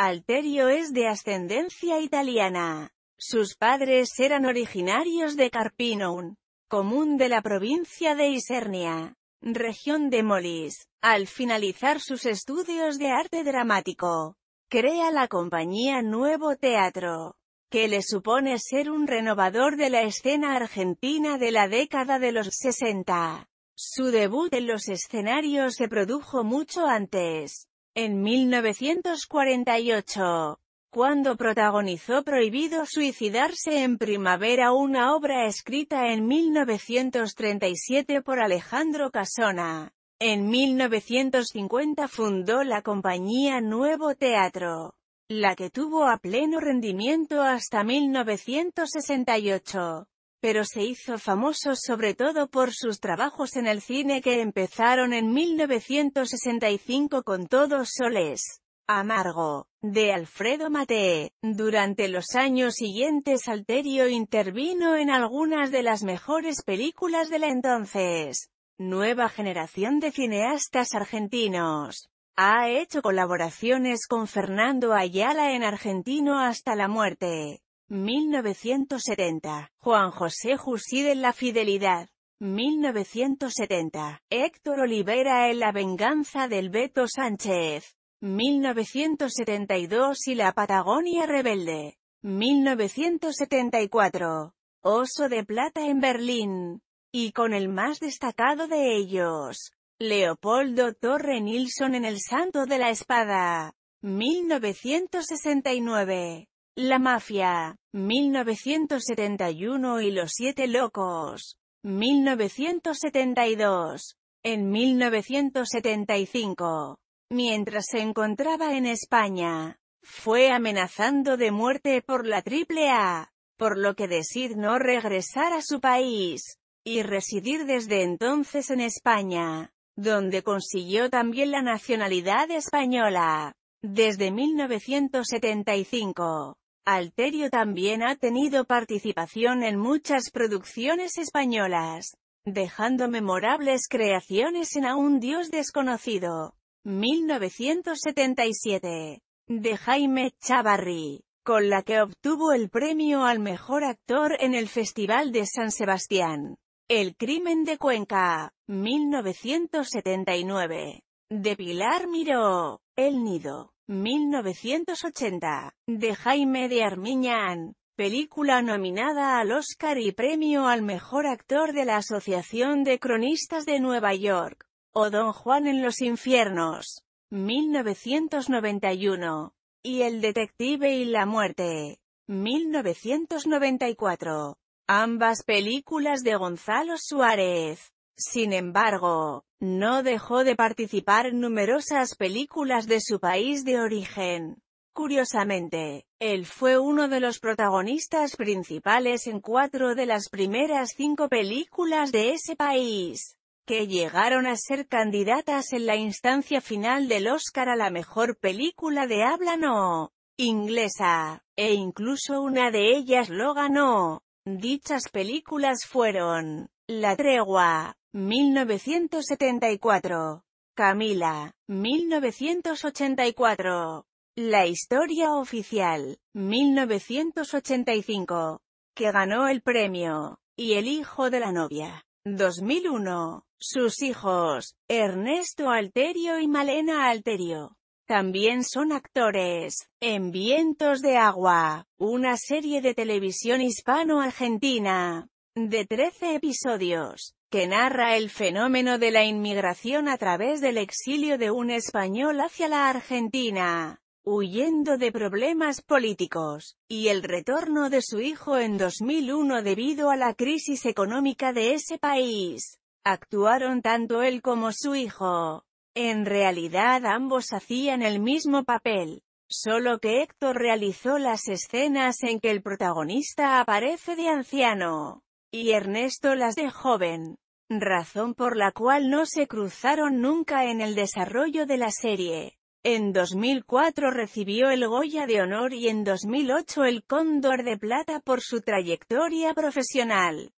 Alterio es de ascendencia italiana. Sus padres eran originarios de Carpinone, común de la provincia de Isernia, región de Molis. Al finalizar sus estudios de arte dramático, crea la compañía Nuevo Teatro, que le supone ser un renovador de la escena argentina de la década de los 60. Su debut en los escenarios se produjo mucho antes, en 1948, cuando protagonizó Prohibido suicidarse en primavera una obra escrita en 1937 por Alejandro Casona. En 1950 fundó la compañía Nuevo Teatro, la que tuvo a pleno rendimiento hasta 1968 pero se hizo famoso sobre todo por sus trabajos en el cine que empezaron en 1965 con Todos Soles, Amargo, de Alfredo Mate. Durante los años siguientes Alterio intervino en algunas de las mejores películas de la entonces nueva generación de cineastas argentinos. Ha hecho colaboraciones con Fernando Ayala en Argentino hasta la muerte. 1970. Juan José Juside en La Fidelidad. 1970. Héctor Olivera en La Venganza del Beto Sánchez. 1972 y La Patagonia Rebelde. 1974. Oso de Plata en Berlín. Y con el más destacado de ellos, Leopoldo Torre Nilsson en El Santo de la Espada. 1969. La Mafia, 1971 y Los Siete Locos, 1972. En 1975, mientras se encontraba en España, fue amenazando de muerte por la AAA, por lo que no regresar a su país, y residir desde entonces en España, donde consiguió también la nacionalidad española, desde 1975. Alterio también ha tenido participación en muchas producciones españolas, dejando memorables creaciones en A un Dios desconocido, 1977, de Jaime Chavarri, con la que obtuvo el premio al mejor actor en el Festival de San Sebastián. El crimen de Cuenca, 1979, de Pilar Miró, El Nido. 1980, de Jaime de Armiñán, película nominada al Oscar y premio al mejor actor de la Asociación de Cronistas de Nueva York, o Don Juan en los Infiernos, 1991, y El Detective y la Muerte, 1994, ambas películas de Gonzalo Suárez. Sin embargo, no dejó de participar en numerosas películas de su país de origen. Curiosamente, él fue uno de los protagonistas principales en cuatro de las primeras cinco películas de ese país, que llegaron a ser candidatas en la instancia final del Oscar a la mejor película de habla no inglesa, e incluso una de ellas lo ganó. Dichas películas fueron La Tregua, 1974. Camila, 1984. La historia oficial, 1985. Que ganó el premio. Y el hijo de la novia. 2001. Sus hijos, Ernesto Alterio y Malena Alterio. También son actores. En Vientos de Agua, una serie de televisión hispano-argentina, de 13 episodios, que narra el fenómeno de la inmigración a través del exilio de un español hacia la Argentina, huyendo de problemas políticos, y el retorno de su hijo en 2001 debido a la crisis económica de ese país. Actuaron tanto él como su hijo. En realidad ambos hacían el mismo papel, solo que Héctor realizó las escenas en que el protagonista aparece de anciano y Ernesto las de joven, razón por la cual no se cruzaron nunca en el desarrollo de la serie. En 2004 recibió el Goya de Honor y en 2008 el Cóndor de Plata por su trayectoria profesional.